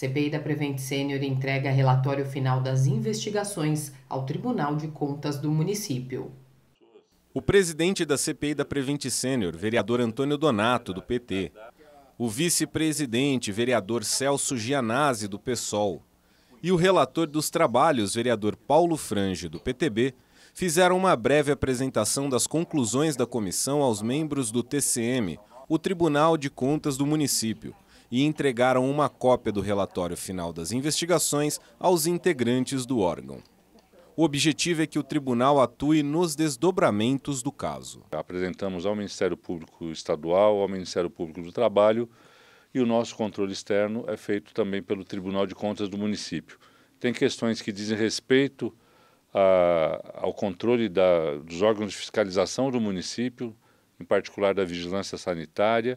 CPI da Prevent Sênior entrega relatório final das investigações ao Tribunal de Contas do município. O presidente da CPI da Prevent Sênior, vereador Antônio Donato, do PT. O vice-presidente, vereador Celso Gianazzi, do PSOL. E o relator dos trabalhos, vereador Paulo Frange, do PTB, fizeram uma breve apresentação das conclusões da comissão aos membros do TCM, o Tribunal de Contas do município e entregaram uma cópia do relatório final das investigações aos integrantes do órgão. O objetivo é que o tribunal atue nos desdobramentos do caso. Apresentamos ao Ministério Público Estadual, ao Ministério Público do Trabalho e o nosso controle externo é feito também pelo Tribunal de Contas do município. Tem questões que dizem respeito a, ao controle da, dos órgãos de fiscalização do município, em particular da vigilância sanitária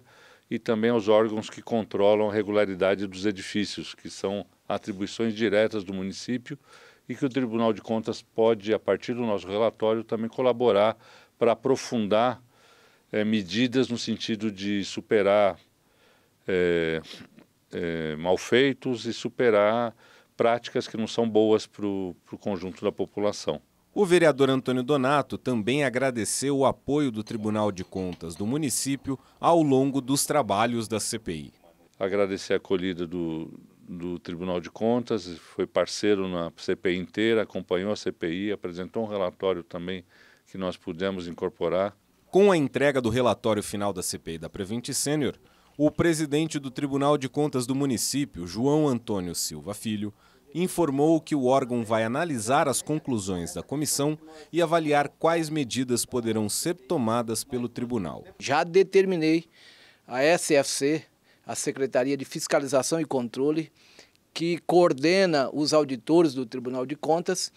e também aos órgãos que controlam a regularidade dos edifícios, que são atribuições diretas do município e que o Tribunal de Contas pode, a partir do nosso relatório, também colaborar para aprofundar é, medidas no sentido de superar é, é, malfeitos e superar práticas que não são boas para o conjunto da população. O vereador Antônio Donato também agradeceu o apoio do Tribunal de Contas do município ao longo dos trabalhos da CPI. Agradecer a acolhida do, do Tribunal de Contas, foi parceiro na CPI inteira, acompanhou a CPI, apresentou um relatório também que nós pudemos incorporar. Com a entrega do relatório final da CPI da Prevente Sênior, o presidente do Tribunal de Contas do município, João Antônio Silva Filho, informou que o órgão vai analisar as conclusões da comissão e avaliar quais medidas poderão ser tomadas pelo tribunal. Já determinei a SFC, a Secretaria de Fiscalização e Controle, que coordena os auditores do Tribunal de Contas,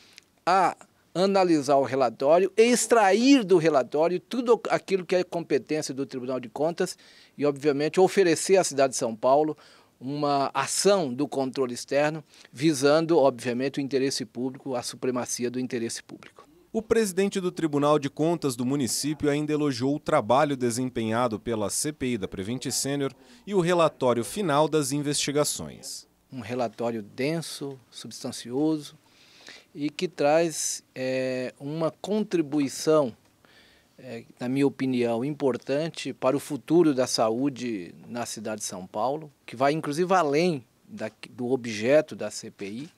a analisar o relatório e extrair do relatório tudo aquilo que é competência do Tribunal de Contas e, obviamente, oferecer à cidade de São Paulo uma ação do controle externo, visando, obviamente, o interesse público, a supremacia do interesse público. O presidente do Tribunal de Contas do município ainda elogiou o trabalho desempenhado pela CPI da Prevente Sênior e o relatório final das investigações. Um relatório denso, substancioso e que traz é, uma contribuição é, na minha opinião, importante para o futuro da saúde na cidade de São Paulo, que vai inclusive além da, do objeto da CPI.